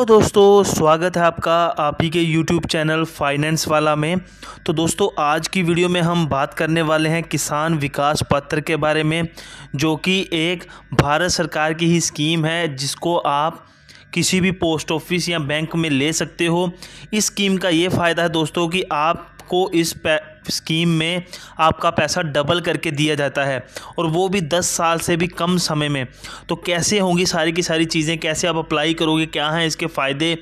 तो दोस्तों स्वागत है आपका आप ही के YouTube चैनल फाइनेंस वाला में तो दोस्तों आज की वीडियो में हम बात करने वाले हैं किसान विकास पत्र के बारे में जो कि एक भारत सरकार की ही स्कीम है जिसको आप किसी भी पोस्ट ऑफिस या बैंक में ले सकते हो इस स्कीम का ये फ़ायदा है दोस्तों कि आप आपको इस स्कीम में आपका पैसा डबल करके दिया जाता है और वो भी दस साल से भी कम समय में तो कैसे होंगी सारी की सारी चीज़ें कैसे आप अप्लाई करोगे क्या हैं इसके फ़ायदे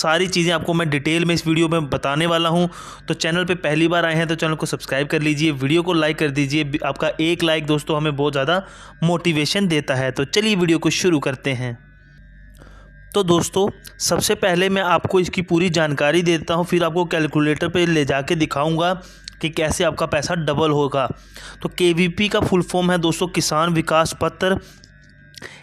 सारी चीज़ें आपको मैं डिटेल में इस वीडियो में बताने वाला हूं तो चैनल पे पहली बार आए हैं तो चैनल को सब्सक्राइब कर लीजिए वीडियो को लाइक कर दीजिए आपका एक लाइक दोस्तों हमें बहुत ज़्यादा मोटिवेशन देता है तो चलिए वीडियो को शुरू करते हैं तो दोस्तों सबसे पहले मैं आपको इसकी पूरी जानकारी देता हूँ फिर आपको कैलकुलेटर पर ले जाके दिखाऊंगा कि कैसे आपका पैसा डबल होगा तो के का फुल फॉर्म है दोस्तों किसान विकास पत्र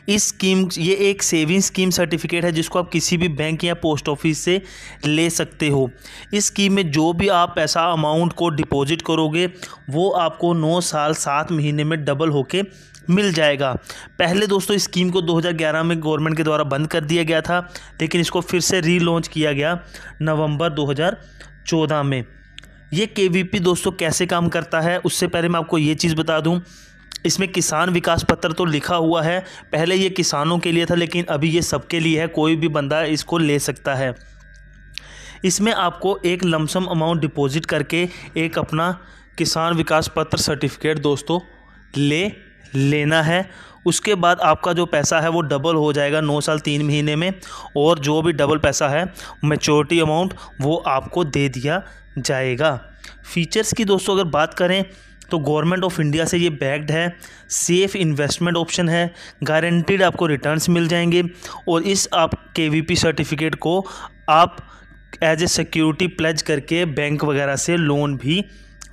इस स्कीम ये एक सेविंग स्कीम सर्टिफिकेट है जिसको आप किसी भी बैंक या पोस्ट ऑफिस से ले सकते हो इस स्कीम में जो भी आप पैसा अमाउंट को डिपॉजिट करोगे वो आपको नौ साल सात महीने में डबल होके मिल जाएगा पहले दोस्तों इस स्कीम को 2011 में गवर्नमेंट के द्वारा बंद कर दिया गया था लेकिन इसको फिर से रीलॉन्च किया गया नवंबर 2014 में ये के दोस्तों कैसे काम करता है उससे पहले मैं आपको ये चीज़ बता दूँ इसमें किसान विकास पत्र तो लिखा हुआ है पहले ये किसानों के लिए था लेकिन अभी ये सबके लिए है कोई भी बंदा इसको ले सकता है इसमें आपको एक लमसम अमाउंट डिपॉजिट करके एक अपना किसान विकास पत्र सर्टिफिकेट दोस्तों ले लेना है उसके बाद आपका जो पैसा है वो डबल हो जाएगा नौ साल तीन महीने में और जो भी डबल पैसा है मेचोरिटी अमाउंट वो आपको दे दिया जाएगा फीचर्स की दोस्तों अगर बात करें तो गवर्नमेंट ऑफ इंडिया से ये बैग्ड है सेफ इन्वेस्टमेंट ऑप्शन है गारंटीड आपको रिटर्न्स मिल जाएंगे और इस आप के सर्टिफिकेट को आप एज ए सिक्योरिटी प्लेज करके बैंक वगैरह से लोन भी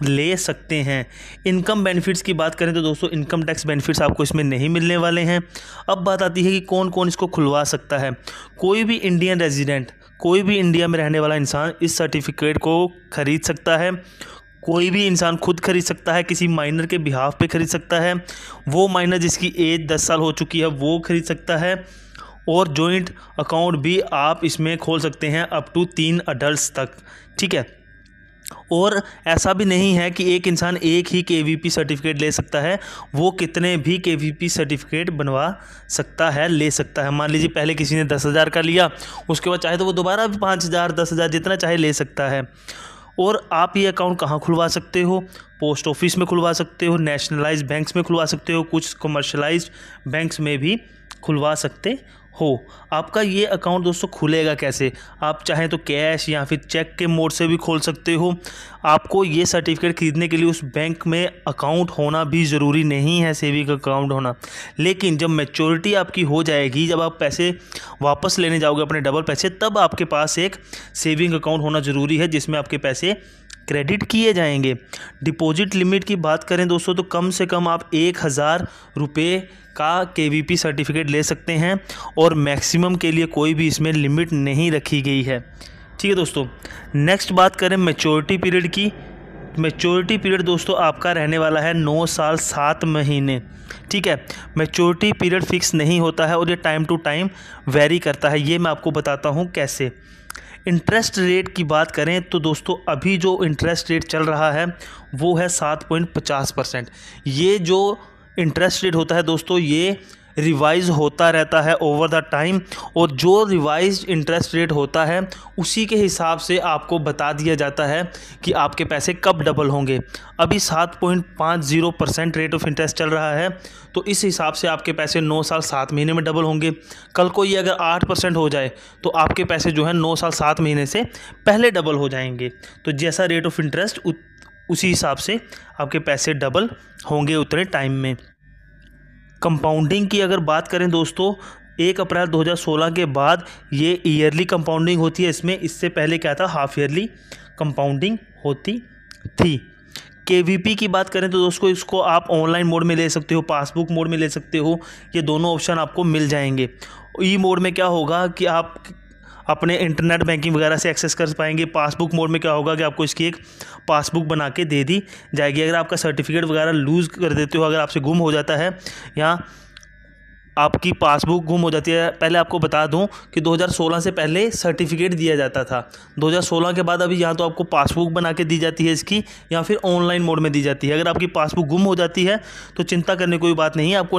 ले सकते हैं इनकम बेनिफिट्स की बात करें तो दोस्तों इनकम टैक्स बेनिफिट्स आपको इसमें नहीं मिलने वाले हैं अब बात आती है कि कौन कौन इसको खुलवा सकता है कोई भी इंडियन रेजिडेंट कोई भी इंडिया में रहने वाला इंसान इस सर्टिफिकेट को खरीद सकता है कोई भी इंसान खुद खरीद सकता है किसी माइनर के बिहाफ पे खरीद सकता है वो माइनर जिसकी एज दस साल हो चुकी है वो खरीद सकता है और जॉइंट अकाउंट भी आप इसमें खोल सकते हैं अप टू तीन अडल्ट तक ठीक है और ऐसा भी नहीं है कि एक इंसान एक ही के सर्टिफिकेट ले सकता है वो कितने भी के सर्टिफिकेट बनवा सकता है ले सकता है मान लीजिए पहले किसी ने दस हज़ार का लिया उसके बाद चाहे तो वो दोबारा भी पाँच हज़ार दस हज़ार जितना चाहे ले सकता है और आप ये अकाउंट कहाँ खुलवा सकते हो पोस्ट ऑफिस में खुलवा सकते हो नेशनलाइज बैंक्स में खुलवा सकते हो कुछ कमर्शलाइज बैंक्स में भी खुलवा सकते हो आपका ये अकाउंट दोस्तों खुलेगा कैसे आप चाहें तो कैश या फिर चेक के मोड से भी खोल सकते हो आपको ये सर्टिफिकेट खरीदने के लिए उस बैंक में अकाउंट होना भी ज़रूरी नहीं है सेविंग अकाउंट होना लेकिन जब मेचोरिटी आपकी हो जाएगी जब आप पैसे वापस लेने जाओगे अपने डबल पैसे तब आपके पास एक सेविंग अकाउंट होना ज़रूरी है जिसमें आपके पैसे क्रेडिट किए जाएंगे डिपॉजिट लिमिट की बात करें दोस्तों तो कम से कम आप एक हज़ार रुपये का के सर्टिफिकेट ले सकते हैं और मैक्सिमम के लिए कोई भी इसमें लिमिट नहीं रखी गई है ठीक है दोस्तों नेक्स्ट बात करें मेचोरिटी पीरियड की मेच्योरिटी पीरियड दोस्तों आपका रहने वाला है नौ साल सात महीने ठीक है मेचोरिटी पीरियड फिक्स नहीं होता है और ये टाइम टू टाइम वेरी करता है ये मैं आपको बताता हूँ कैसे इंटरेस्ट रेट की बात करें तो दोस्तों अभी जो इंटरेस्ट रेट चल रहा है वो है सात पॉइंट पचास परसेंट ये जो इंटरेस्ट रेट होता है दोस्तों ये रिवाइज होता रहता है ओवर द टाइम और जो रिवाइज इंटरेस्ट रेट होता है उसी के हिसाब से आपको बता दिया जाता है कि आपके पैसे कब डबल होंगे अभी सात पॉइंट पाँच zero percent rate of interest चल रहा है तो इस हिसाब से आपके पैसे नौ साल सात महीने में डबल होंगे कल को ये अगर आठ परसेंट हो जाए तो आपके पैसे जो है नौ साल सात महीने से पहले डबल हो जाएंगे तो जैसा रेट ऑफ इंटरेस्ट उसी हिसाब से आपके पैसे डबल होंगे उतने टाइम में कंपाउंडिंग की अगर बात करें दोस्तों एक अप्रैल 2016 के बाद ये ईयरली कंपाउंडिंग होती है इसमें इससे पहले क्या था हाफ ईयरली कंपाउंडिंग होती थी के की बात करें तो दोस्तों इसको आप ऑनलाइन मोड में ले सकते हो पासबुक मोड में ले सकते हो ये दोनों ऑप्शन आपको मिल जाएंगे ई e मोड में क्या होगा कि आप अपने इंटरनेट बैंकिंग वगैरह से एक्सेस कर पाएंगे पासबुक मोड में क्या होगा कि आपको इसकी एक पासबुक बना के दे दी जाएगी अगर आपका सर्टिफिकेट वगैरह लूज़ कर देते हो अगर आपसे गुम हो जाता है या आपकी पासबुक गुम हो जाती है पहले आपको बता दूं कि 2016 से पहले सर्टिफिकेट दिया जाता था 2016 के बाद अभी यहाँ तो आपको पासबुक बना के दी जाती है इसकी या फिर ऑनलाइन मोड में दी जाती है अगर आपकी पासबुक गुम हो जाती है तो चिंता करने कोई बात नहीं है आपको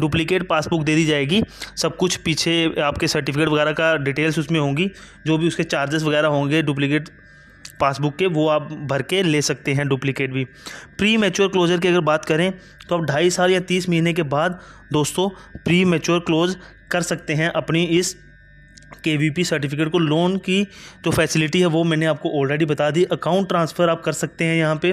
डुप्लीकेट पासबुक दे दी जाएगी सब कुछ पीछे आपके सर्टिफिकेट वगैरह का डिटेल्स उसमें होंगी जो भी उसके चार्जेस वगैरह होंगे डुप्लीकेट पासबुक के वो आप भर के ले सकते हैं डुप्लीकेट भी प्री मेच्योर क्लोजर की अगर बात करें तो आप ढाई साल या तीस महीने के बाद दोस्तों प्री मेच्योर क्लोज कर सकते हैं अपनी इस के सर्टिफिकेट को लोन की जो फैसिलिटी है वो मैंने आपको ऑलरेडी बता दी अकाउंट ट्रांसफ़र आप कर सकते हैं यहाँ पे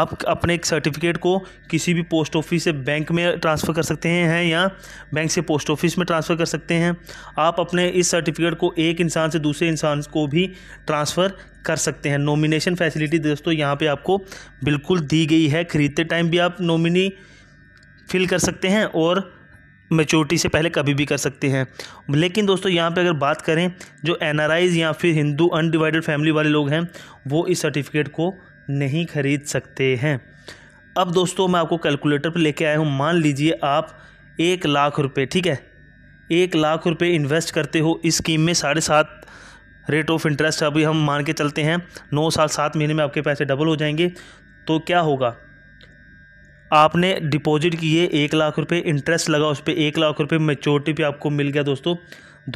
आप अपने एक सर्टिफिकेट को किसी भी पोस्ट ऑफिस से बैंक में ट्रांसफ़र कर सकते हैं है या बैंक से पोस्ट ऑफिस में ट्रांसफ़र कर सकते हैं आप अपने इस सर्टिफिकेट को एक इंसान से दूसरे इंसान को भी ट्रांसफ़र कर सकते हैं नॉमिनेशन फैसिलिटी दोस्तों यहाँ पे आपको बिल्कुल दी गई है ख़रीदते टाइम भी आप नॉमिनी फिल कर सकते हैं और मेचोरिटी से पहले कभी भी कर सकते हैं लेकिन दोस्तों यहाँ पे अगर बात करें जो एन या फिर हिंदू अनडिवाइडेड फैमिली वाले लोग हैं वो इस सर्टिफिकेट को नहीं खरीद सकते हैं अब दोस्तों मैं आपको कैलकुलेटर पर लेके आया हूँ मान लीजिए आप एक लाख रुपये ठीक है एक लाख रुपये इन्वेस्ट करते हो इस स्कीम में साढ़े सात रेट ऑफ इंटरेस्ट अभी हम मान के चलते हैं नौ साल सात महीने में आपके पैसे डबल हो जाएंगे तो क्या होगा आपने डिपॉजिट किए एक लाख रुपए इंटरेस्ट लगा उस पर एक लाख रुपए मेच्योरिटी पे आपको मिल गया दोस्तों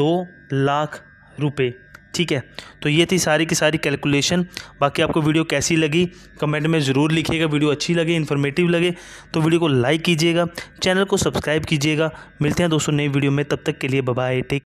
दो लाख रुपए ठीक है तो ये थी सारी की सारी कैलकुलेशन बाकी आपको वीडियो कैसी लगी कमेंट में ज़रूर लिखिएगा वीडियो अच्छी लगे इन्फॉर्मेटिव लगे तो वीडियो को लाइक कीजिएगा चैनल को सब्सक्राइब कीजिएगा मिलते हैं दोस्तों नई वीडियो में तब तक के लिए बाय टेक